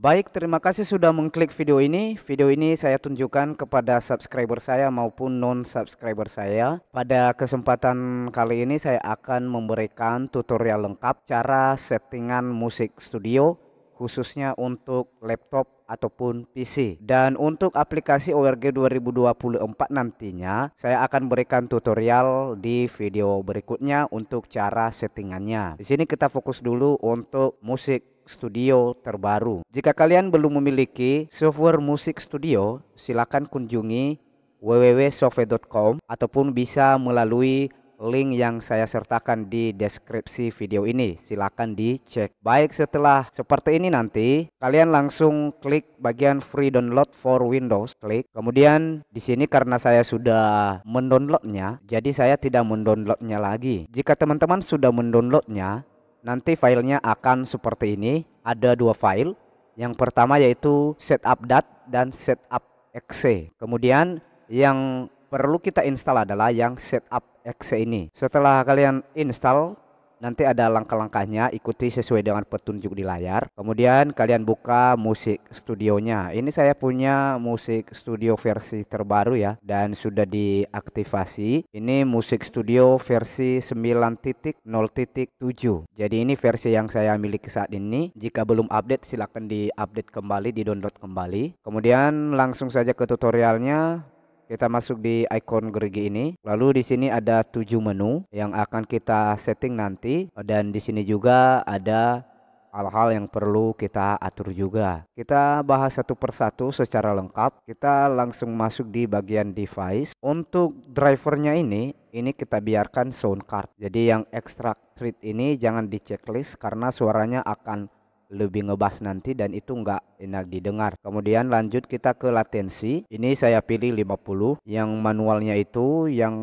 Baik, terima kasih sudah mengklik video ini. Video ini saya tunjukkan kepada subscriber saya maupun non-subscriber saya. Pada kesempatan kali ini saya akan memberikan tutorial lengkap cara settingan musik studio khususnya untuk laptop ataupun PC. Dan untuk aplikasi ORG 2024 nantinya, saya akan berikan tutorial di video berikutnya untuk cara settingannya. Di sini kita fokus dulu untuk musik Studio terbaru. Jika kalian belum memiliki software musik studio, silakan kunjungi www.sofe.com ataupun bisa melalui link yang saya sertakan di deskripsi video ini. Silakan dicek. Baik, setelah seperti ini nanti kalian langsung klik bagian free download for Windows, klik. Kemudian di sini karena saya sudah mendownloadnya, jadi saya tidak mendownloadnya lagi. Jika teman-teman sudah mendownloadnya, nanti filenya akan seperti ini ada dua file yang pertama yaitu setup dat dan setup exe kemudian yang perlu kita install adalah yang setup exe ini setelah kalian install Nanti ada langkah-langkahnya, ikuti sesuai dengan petunjuk di layar. Kemudian kalian buka musik studionya. Ini saya punya musik studio versi terbaru ya dan sudah diaktifasi. Ini musik studio versi 9.0.7. Jadi ini versi yang saya miliki saat ini. Jika belum update silahkan di-update kembali, di-download kembali. Kemudian langsung saja ke tutorialnya. Kita masuk di icon gerigi ini. Lalu di sini ada tujuh menu yang akan kita setting nanti dan di sini juga ada hal-hal yang perlu kita atur juga. Kita bahas satu persatu secara lengkap. Kita langsung masuk di bagian device. Untuk drivernya ini, ini kita biarkan sound card. Jadi yang extract read ini jangan di checklist karena suaranya akan lebih ngebas nanti dan itu enggak enak didengar. Kemudian lanjut kita ke latensi. Ini saya pilih 50, yang manualnya itu yang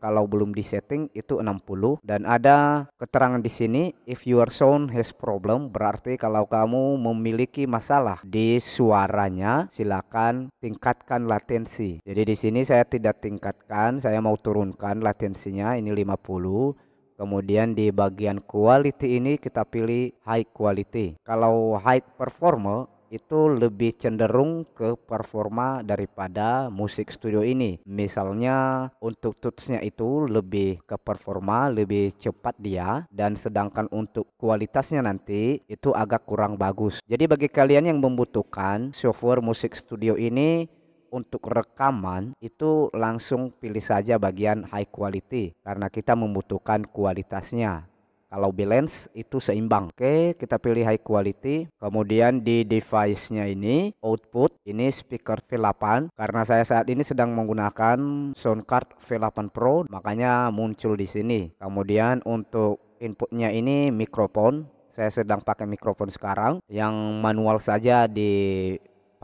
kalau belum disetting itu 60 dan ada keterangan di sini if your sound has problem berarti kalau kamu memiliki masalah di suaranya silakan tingkatkan latensi. Jadi di sini saya tidak tingkatkan, saya mau turunkan latensinya ini 50. Kemudian di bagian quality ini kita pilih high quality. Kalau high performa itu lebih cenderung ke performa daripada musik studio ini. Misalnya untuk tutsnya itu lebih ke performa, lebih cepat dia dan sedangkan untuk kualitasnya nanti itu agak kurang bagus. Jadi bagi kalian yang membutuhkan software musik studio ini untuk rekaman itu langsung pilih saja bagian high quality karena kita membutuhkan kualitasnya kalau balance itu seimbang oke kita pilih high quality kemudian di device nya ini output ini speaker V8 karena saya saat ini sedang menggunakan sound card V8 Pro makanya muncul di sini kemudian untuk inputnya ini mikrofon saya sedang pakai mikrofon sekarang yang manual saja di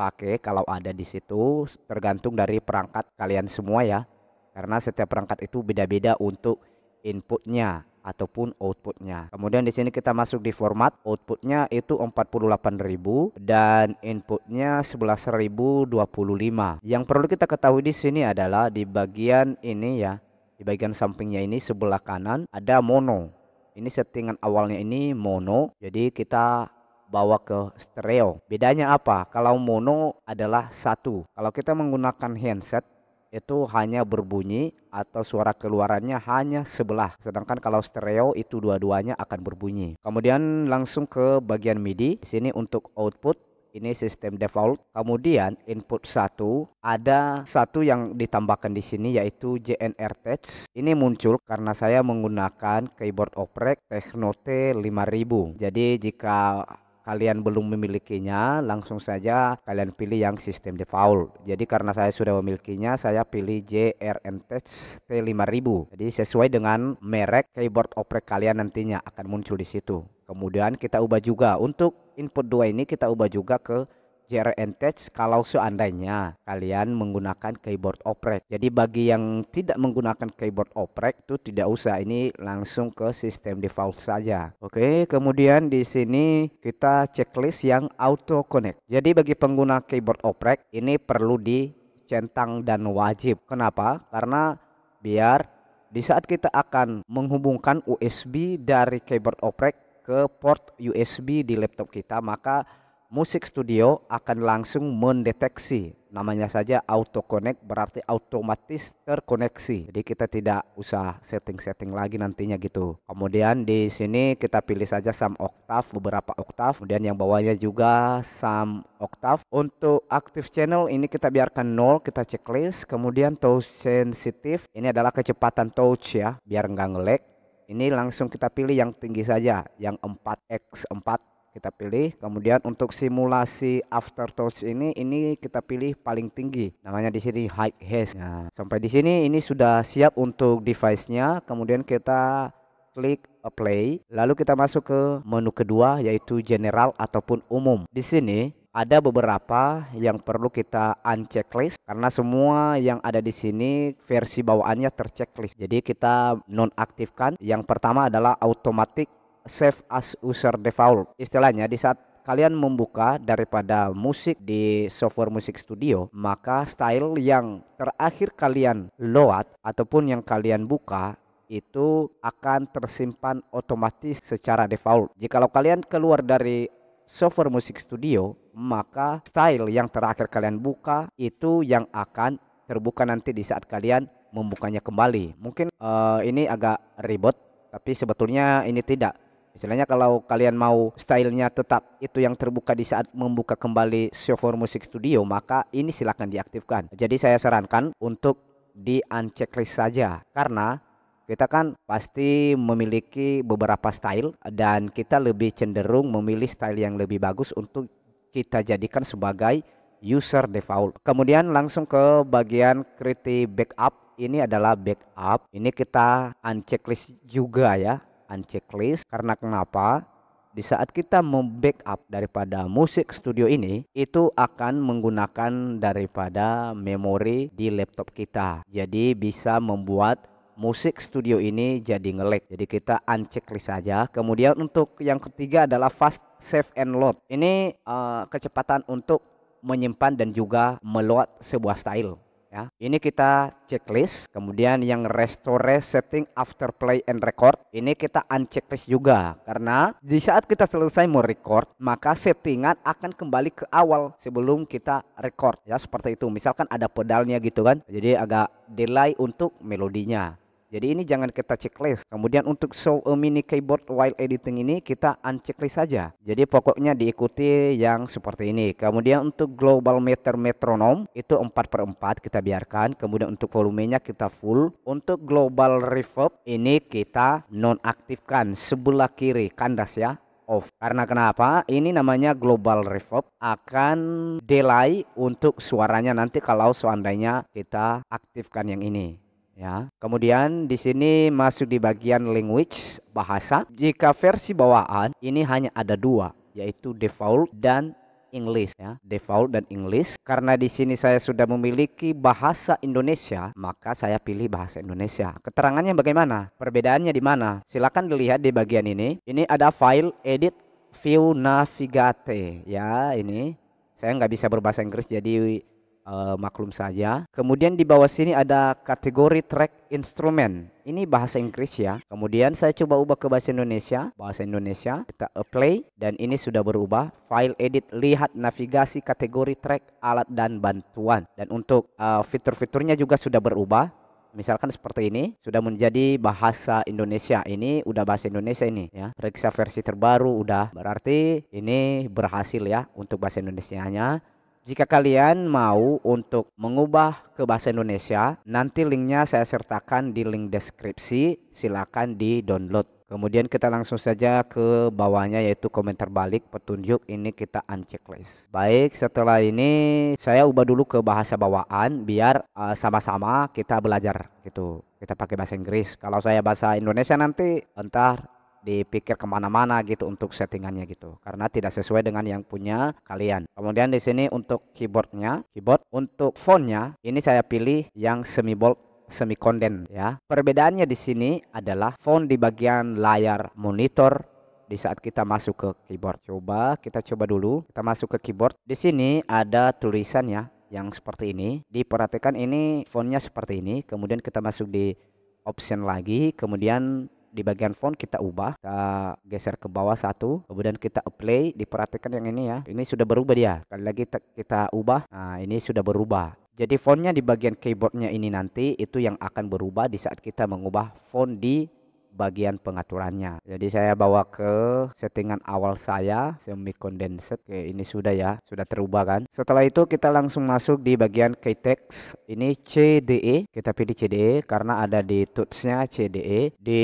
pakai kalau ada di situ tergantung dari perangkat kalian semua ya karena setiap perangkat itu beda-beda untuk inputnya ataupun outputnya kemudian di sini kita masuk di format outputnya itu 48.000 dan inputnya 11.025 yang perlu kita ketahui di sini adalah di bagian ini ya di bagian sampingnya ini sebelah kanan ada mono ini settingan awalnya ini mono jadi kita bawa ke stereo. Bedanya apa? Kalau mono adalah satu. Kalau kita menggunakan handset itu hanya berbunyi atau suara keluarannya hanya sebelah. Sedangkan kalau stereo itu dua-duanya akan berbunyi. Kemudian langsung ke bagian MIDI. Di sini untuk output ini sistem default. Kemudian input satu ada satu yang ditambahkan di sini yaitu JNR Touch. Ini muncul karena saya menggunakan keyboard Oprek Technote 5000. Jadi jika kalian belum memilikinya, langsung saja kalian pilih yang sistem default. Jadi karena saya sudah memilikinya, saya pilih JRNT T5000. Jadi sesuai dengan merek keyboard oprek kalian nantinya akan muncul di situ. Kemudian kita ubah juga untuk input 2 ini kita ubah juga ke JRN Touch kalau seandainya kalian menggunakan keyboard oprek. Jadi bagi yang tidak menggunakan keyboard oprek itu tidak usah ini langsung ke sistem default saja. Oke, kemudian di sini kita checklist yang auto connect. Jadi bagi pengguna keyboard oprek ini perlu dicentang dan wajib. Kenapa? Karena biar di saat kita akan menghubungkan USB dari keyboard oprek ke port USB di laptop kita maka musik studio akan langsung mendeteksi namanya saja auto connect berarti otomatis terkoneksi jadi kita tidak usah setting-setting lagi nantinya gitu kemudian di sini kita pilih saja sam oktav beberapa oktav kemudian yang bawahnya juga sam oktav untuk active channel ini kita biarkan nol kita checklist kemudian touch sensitive ini adalah kecepatan touch ya biar nggak ngelek ini langsung kita pilih yang tinggi saja yang 4x4 kita pilih kemudian untuk simulasi aftertouch ini ini kita pilih paling tinggi namanya di sini high hash nah, sampai di sini ini sudah siap untuk device nya kemudian kita klik play lalu kita masuk ke menu kedua yaitu general ataupun umum di sini ada beberapa yang perlu kita unchecklist karena semua yang ada di sini versi bawaannya terchecklist. Jadi kita nonaktifkan. Yang pertama adalah automatic save as user default. Istilahnya di saat kalian membuka daripada musik di software musik studio maka style yang terakhir kalian load ataupun yang kalian buka itu akan tersimpan otomatis secara default Jika kalian keluar dari software musik studio maka style yang terakhir kalian buka itu yang akan terbuka nanti di saat kalian membukanya kembali mungkin uh, ini agak ribet tapi sebetulnya ini tidak Misalnya kalau kalian mau stylenya tetap itu yang terbuka di saat membuka kembali software Music Studio maka ini silahkan diaktifkan. Jadi saya sarankan untuk di uncheck list saja karena kita kan pasti memiliki beberapa style dan kita lebih cenderung memilih style yang lebih bagus untuk kita jadikan sebagai user default. Kemudian langsung ke bagian create backup. Ini adalah backup. Ini kita uncheck list juga ya unchecklist karena kenapa? Di saat kita membackup daripada musik studio ini, itu akan menggunakan daripada memori di laptop kita. Jadi bisa membuat musik studio ini jadi ngelek. Jadi kita unchecklist saja. Kemudian untuk yang ketiga adalah fast save and load. Ini uh, kecepatan untuk menyimpan dan juga meload sebuah style. Ya. Ini kita checklist, kemudian yang restore setting after play and record, ini kita unchecklist juga karena di saat kita selesai mau record maka settingan akan kembali ke awal sebelum kita record. Ya seperti itu. Misalkan ada pedalnya gitu kan. Jadi agak delay untuk melodinya. Jadi ini jangan kita checklist. Kemudian untuk show a mini keyboard while editing ini kita unchecklist saja. Jadi pokoknya diikuti yang seperti ini. Kemudian untuk global meter metronom itu 4 per 4 kita biarkan. Kemudian untuk volumenya kita full. Untuk global reverb ini kita nonaktifkan sebelah kiri kandas ya off. Karena kenapa? Ini namanya global reverb akan delay untuk suaranya nanti kalau seandainya kita aktifkan yang ini ya. Kemudian di sini masuk di bagian language bahasa. Jika versi bawaan ini hanya ada dua, yaitu default dan English ya, default dan English. Karena di sini saya sudah memiliki bahasa Indonesia, maka saya pilih bahasa Indonesia. Keterangannya bagaimana? Perbedaannya di mana? Silakan dilihat di bagian ini. Ini ada file edit view navigate ya ini. Saya nggak bisa berbahasa Inggris jadi uh, maklum saja. Kemudian di bawah sini ada kategori track instrumen. Ini bahasa Inggris ya. Kemudian saya coba ubah ke bahasa Indonesia. Bahasa Indonesia kita apply dan ini sudah berubah. File edit lihat navigasi kategori track alat dan bantuan. Dan untuk uh, fitur-fiturnya juga sudah berubah misalkan seperti ini sudah menjadi bahasa Indonesia ini udah bahasa Indonesia ini ya periksa versi terbaru udah berarti ini berhasil ya untuk bahasa Indonesianya jika kalian mau untuk mengubah ke bahasa Indonesia, nanti linknya saya sertakan di link deskripsi, silakan di download. Kemudian kita langsung saja ke bawahnya yaitu komentar balik petunjuk ini kita unchecklist. Baik, setelah ini saya ubah dulu ke bahasa bawaan biar eh, sama-sama uh, kita belajar gitu. Kita pakai bahasa Inggris. Kalau saya bahasa Indonesia nanti entar dipikir kemana-mana gitu untuk settingannya gitu karena tidak sesuai dengan yang punya kalian kemudian di sini untuk keyboardnya keyboard untuk fontnya ini saya pilih yang semi bold semi konden ya. Perbedaannya di sini adalah font di bagian layar monitor di saat kita masuk ke keyboard. Coba kita coba dulu. Kita masuk ke keyboard. Di sini ada tulisannya yang seperti ini. Diperhatikan ini fontnya seperti ini. Kemudian kita masuk di option lagi, kemudian di bagian font kita ubah kita geser ke bawah satu kemudian kita apply diperhatikan yang ini ya ini sudah berubah dia sekali lagi kita ubah nah ini sudah berubah jadi fontnya di bagian keyboardnya ini nanti itu yang akan berubah di saat kita mengubah font di bagian pengaturannya jadi saya bawa ke settingan awal saya semi condensed oke ini sudah ya sudah terubah kan setelah itu kita langsung masuk di bagian key text ini CDE kita pilih CDE karena ada di tutsnya CDE di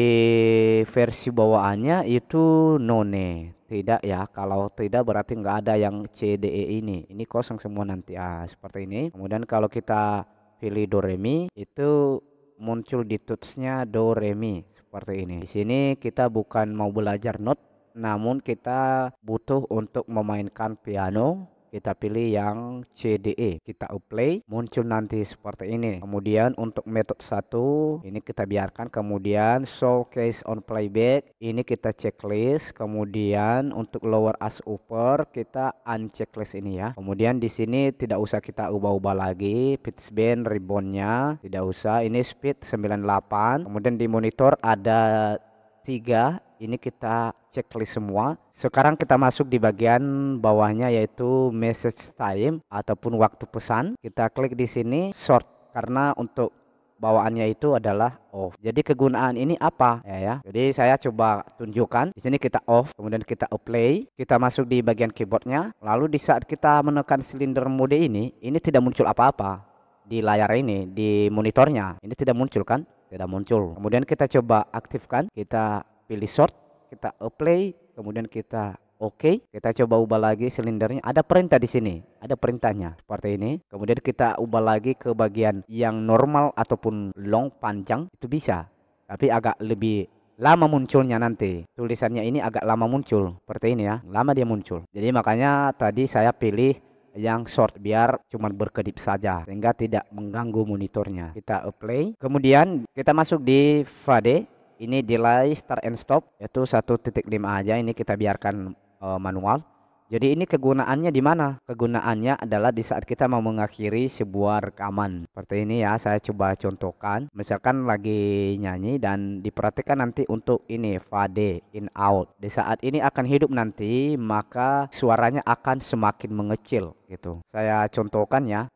versi bawaannya itu none tidak ya kalau tidak berarti nggak ada yang CDE ini ini kosong semua nanti ah seperti ini kemudian kalau kita pilih do re mi itu muncul di tutsnya do re mi seperti ini. Di sini kita bukan mau belajar not, namun kita butuh untuk memainkan piano kita pilih yang CDE kita apply muncul nanti seperti ini kemudian untuk metode satu ini kita biarkan kemudian showcase on playback ini kita checklist kemudian untuk lower as upper kita unchecklist ini ya kemudian di sini tidak usah kita ubah-ubah lagi pitch band ribbonnya tidak usah ini speed 98 kemudian di monitor ada tiga ini kita checklist semua. Sekarang kita masuk di bagian bawahnya yaitu message time ataupun waktu pesan. Kita klik di sini short karena untuk bawaannya itu adalah off. Jadi kegunaan ini apa ya ya. Jadi saya coba tunjukkan. Di sini kita off, kemudian kita play, kita masuk di bagian keyboardnya. Lalu di saat kita menekan silinder mode ini, ini tidak muncul apa-apa di layar ini, di monitornya. Ini tidak muncul kan? Tidak muncul. Kemudian kita coba aktifkan, kita pilih short, kita apply, kemudian kita Oke, okay, kita coba ubah lagi silindernya. Ada perintah di sini, ada perintahnya seperti ini. Kemudian kita ubah lagi ke bagian yang normal ataupun long panjang itu bisa, tapi agak lebih lama munculnya nanti. Tulisannya ini agak lama muncul, seperti ini ya, lama dia muncul. Jadi makanya tadi saya pilih yang short biar cuma berkedip saja sehingga tidak mengganggu monitornya. Kita apply. Kemudian kita masuk di Fade ini delay start and stop yaitu 1.5 aja ini kita biarkan uh, manual jadi ini kegunaannya di mana? Kegunaannya adalah di saat kita mau mengakhiri sebuah rekaman. Seperti ini ya, saya coba contohkan. Misalkan lagi nyanyi dan diperhatikan nanti untuk ini fade in out. Di saat ini akan hidup nanti, maka suaranya akan semakin mengecil gitu. Saya contohkan ya.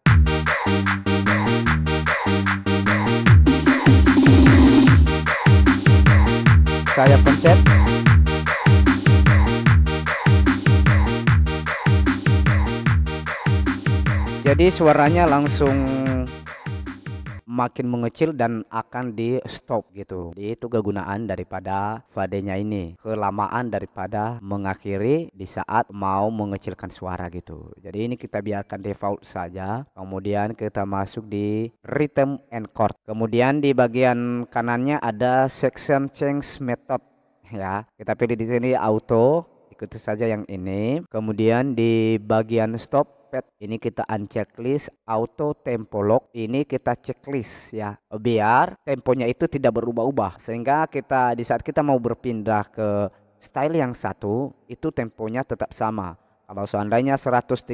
saya pencet jadi suaranya langsung makin mengecil dan akan di stop gitu. Jadi itu kegunaan daripada fadenya ini. Kelamaan daripada mengakhiri di saat mau mengecilkan suara gitu. Jadi ini kita biarkan default saja. Kemudian kita masuk di rhythm and chord. Kemudian di bagian kanannya ada section change method ya. Kita pilih di sini auto ikuti saja yang ini. Kemudian di bagian stop pet ini kita unchecklist auto tempo lock ini kita checklist ya biar temponya itu tidak berubah-ubah sehingga kita di saat kita mau berpindah ke style yang satu itu temponya tetap sama kalau seandainya 130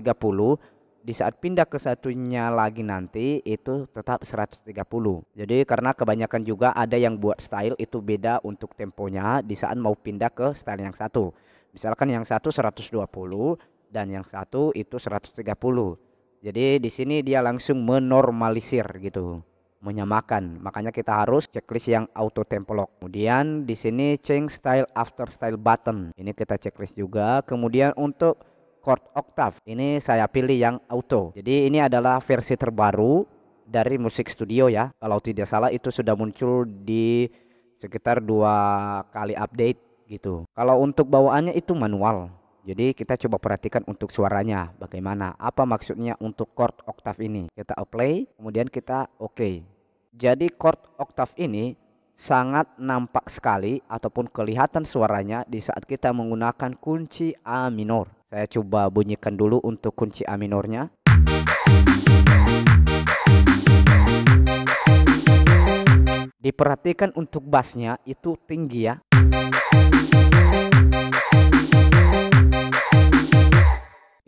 di saat pindah ke satunya lagi nanti itu tetap 130 jadi karena kebanyakan juga ada yang buat style itu beda untuk temponya di saat mau pindah ke style yang satu misalkan yang satu 120 dan yang satu itu 130. Jadi di sini dia langsung menormalisir gitu, menyamakan. Makanya kita harus checklist yang auto tempo lock Kemudian di sini change style after style button. Ini kita checklist juga. Kemudian untuk chord octave, ini saya pilih yang auto. Jadi ini adalah versi terbaru dari musik studio ya. Kalau tidak salah itu sudah muncul di sekitar dua kali update gitu. Kalau untuk bawaannya itu manual jadi kita coba perhatikan untuk suaranya bagaimana. Apa maksudnya untuk chord oktav ini? Kita apply, kemudian kita oke. Okay. Jadi chord oktav ini sangat nampak sekali ataupun kelihatan suaranya di saat kita menggunakan kunci A minor. Saya coba bunyikan dulu untuk kunci A minornya. Diperhatikan untuk bassnya itu tinggi ya.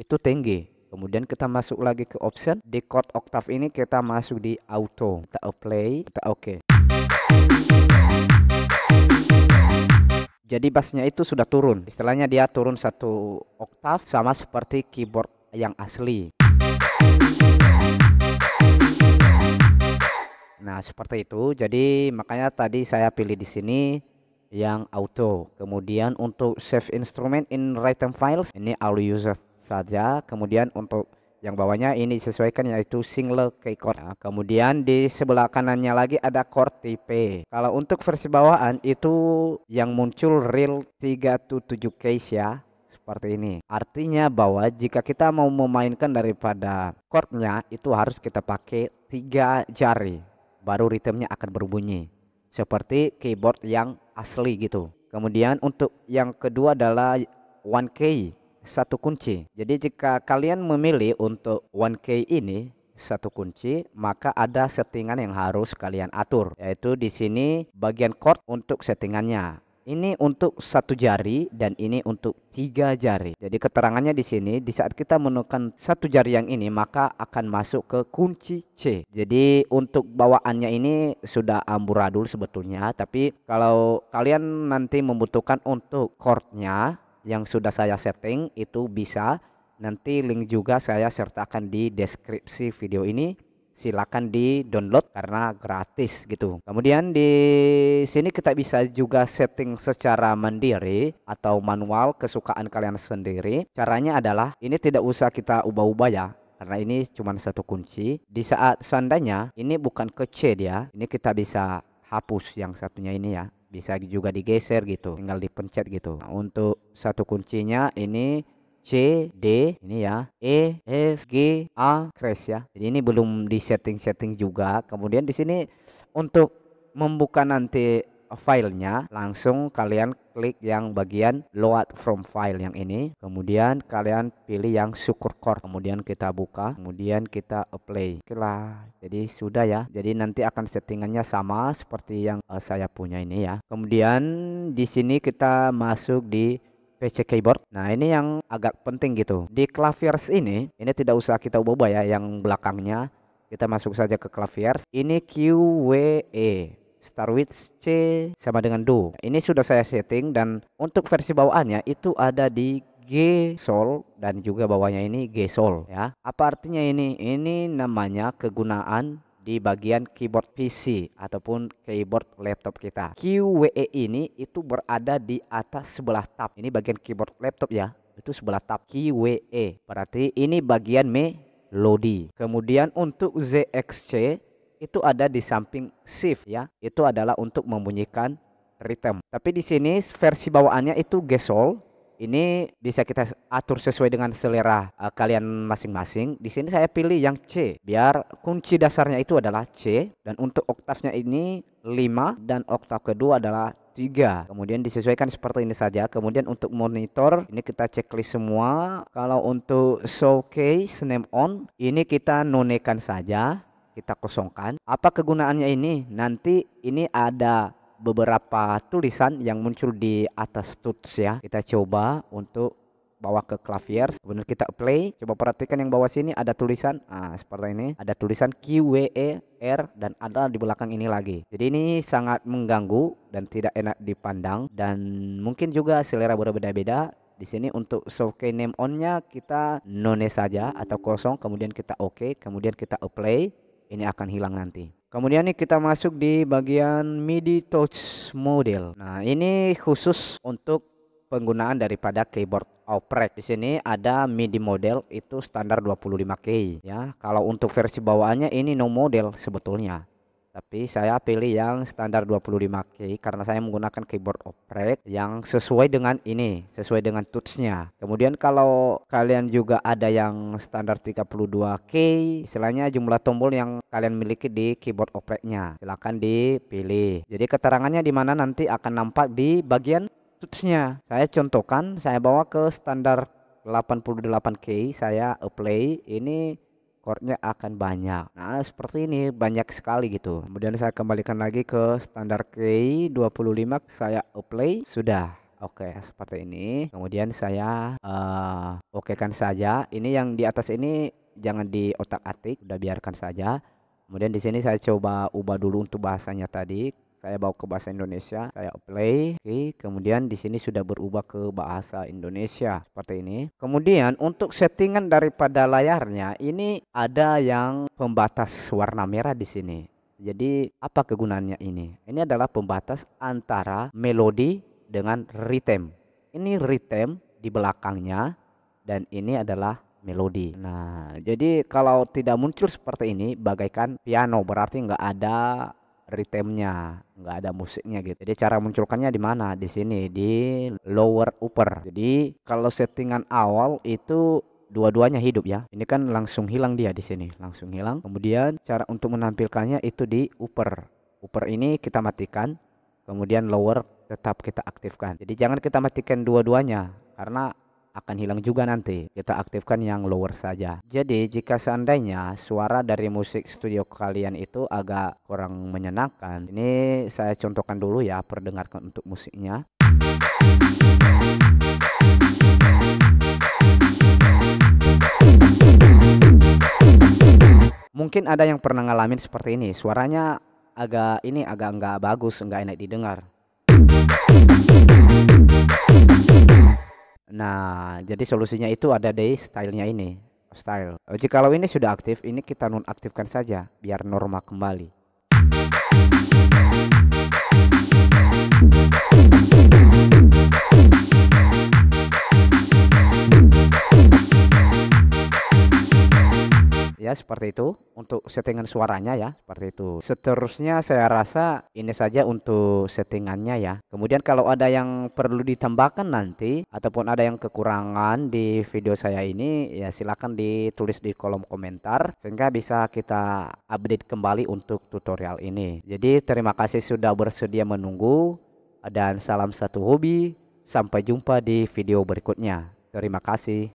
itu tinggi Kemudian kita masuk lagi ke option di chord oktav ini kita masuk di auto. Kita apply, kita oke. Okay. Jadi bassnya itu sudah turun. Istilahnya dia turun satu oktav sama seperti keyboard yang asli. Nah, seperti itu. Jadi makanya tadi saya pilih di sini yang auto. Kemudian untuk save instrument in written files ini all users saja kemudian untuk yang bawahnya ini sesuaikan yaitu single keycord nah, kemudian di sebelah kanannya lagi ada chord tipe kalau untuk versi bawaan itu yang muncul real 327 case ya seperti ini artinya bahwa jika kita mau memainkan daripada chordnya itu harus kita pakai tiga jari baru ritmenya akan berbunyi seperti keyboard yang asli gitu kemudian untuk yang kedua adalah one key satu kunci. Jadi jika kalian memilih untuk 1K ini satu kunci, maka ada settingan yang harus kalian atur, yaitu di sini bagian chord untuk settingannya. Ini untuk satu jari dan ini untuk tiga jari. Jadi keterangannya di sini, di saat kita menekan satu jari yang ini, maka akan masuk ke kunci C. Jadi untuk bawaannya ini sudah amburadul sebetulnya, tapi kalau kalian nanti membutuhkan untuk chordnya, yang sudah saya setting itu bisa nanti link juga saya sertakan di deskripsi video ini silakan di download karena gratis gitu kemudian di sini kita bisa juga setting secara mandiri atau manual kesukaan kalian sendiri caranya adalah ini tidak usah kita ubah-ubah ya karena ini cuma satu kunci di saat seandainya ini bukan ke C dia ini kita bisa hapus yang satunya ini ya bisa juga digeser gitu tinggal dipencet gitu nah, untuk satu kuncinya ini C, D, ini ya, E, F, G, A, crash ya. Jadi ini belum di setting-setting juga. Kemudian di sini untuk membuka nanti filenya langsung kalian klik yang bagian load from file yang ini kemudian kalian pilih yang core kemudian kita buka kemudian kita apply oke jadi sudah ya jadi nanti akan settingannya sama seperti yang uh, saya punya ini ya kemudian di sini kita masuk di PC keyboard. Nah ini yang agak penting gitu. Di claviers ini, ini tidak usah kita ubah-ubah ya yang belakangnya. Kita masuk saja ke claviers. Ini QWE. Star C sama dengan Do. Ini sudah saya setting dan untuk versi bawaannya itu ada di G Sol dan juga bawahnya ini G Sol ya. Apa artinya ini? Ini namanya kegunaan di bagian keyboard PC ataupun keyboard laptop kita. QWE ini itu berada di atas sebelah tab. Ini bagian keyboard laptop ya. Itu sebelah tab QWE. Berarti ini bagian melodi. Kemudian untuk ZXC itu ada di samping shift ya. Itu adalah untuk membunyikan rhythm. Tapi di sini versi bawaannya itu gesol. Ini bisa kita atur sesuai dengan selera uh, kalian masing-masing. Di sini saya pilih yang C biar kunci dasarnya itu adalah C dan untuk oktavnya ini 5 dan oktav kedua adalah tiga Kemudian disesuaikan seperti ini saja. Kemudian untuk monitor ini kita checklist semua. Kalau untuk showcase name on ini kita nonekan saja kita kosongkan. Apa kegunaannya ini? Nanti ini ada beberapa tulisan yang muncul di atas tuts ya. Kita coba untuk bawa ke klavier kemudian kita play coba perhatikan yang bawah sini ada tulisan nah, seperti ini ada tulisan Q W E R dan ada di belakang ini lagi jadi ini sangat mengganggu dan tidak enak dipandang dan mungkin juga selera berbeda-beda di sini untuk soke name onnya kita none saja atau kosong kemudian kita oke okay, kemudian kita apply ini akan hilang nanti Kemudian nih kita masuk di bagian MIDI touch model. Nah, ini khusus untuk penggunaan daripada keyboard oprek. Di sini ada MIDI model itu standar 25K ya. Kalau untuk versi bawaannya ini no model sebetulnya tapi saya pilih yang standar 25K karena saya menggunakan keyboard oprek yang sesuai dengan ini sesuai dengan touchnya kemudian kalau kalian juga ada yang standar 32K istilahnya jumlah tombol yang kalian miliki di keyboard opreknya silahkan dipilih jadi keterangannya di mana nanti akan nampak di bagian touchnya saya contohkan saya bawa ke standar 88K saya apply ini chordnya akan banyak nah seperti ini banyak sekali gitu kemudian saya kembalikan lagi ke standar key 25 saya play sudah Oke, okay, seperti ini. Kemudian saya uh, kan saja. Ini yang di atas ini jangan di otak-atik, udah biarkan saja. Kemudian di sini saya coba ubah dulu untuk bahasanya tadi saya bawa ke bahasa Indonesia, saya play, oke, kemudian di sini sudah berubah ke bahasa Indonesia seperti ini. Kemudian untuk settingan daripada layarnya ini ada yang pembatas warna merah di sini. Jadi apa kegunaannya ini? Ini adalah pembatas antara melodi dengan ritem. Ini ritem di belakangnya dan ini adalah melodi. Nah, jadi kalau tidak muncul seperti ini bagaikan piano berarti nggak ada ritemnya nggak ada musiknya gitu jadi cara munculkannya di mana di sini di lower upper jadi kalau settingan awal itu dua-duanya hidup ya. Ini kan langsung hilang dia di sini, langsung hilang. Kemudian cara untuk menampilkannya itu di upper. Upper ini kita matikan, kemudian lower tetap kita aktifkan. Jadi jangan kita matikan dua-duanya karena akan hilang juga nanti. Kita aktifkan yang lower saja. Jadi jika seandainya suara dari musik studio kalian itu agak kurang menyenangkan, ini saya contohkan dulu ya perdengarkan untuk musiknya. Mungkin ada yang pernah ngalamin seperti ini, suaranya agak ini agak nggak bagus, nggak enak didengar. Nah, jadi solusinya itu ada di stylenya ini, style. kalau ini sudah aktif, ini kita nonaktifkan saja biar normal kembali. ya seperti itu untuk settingan suaranya ya seperti itu seterusnya saya rasa ini saja untuk settingannya ya kemudian kalau ada yang perlu ditambahkan nanti ataupun ada yang kekurangan di video saya ini ya silahkan ditulis di kolom komentar sehingga bisa kita update kembali untuk tutorial ini jadi terima kasih sudah bersedia menunggu dan salam satu hobi sampai jumpa di video berikutnya terima kasih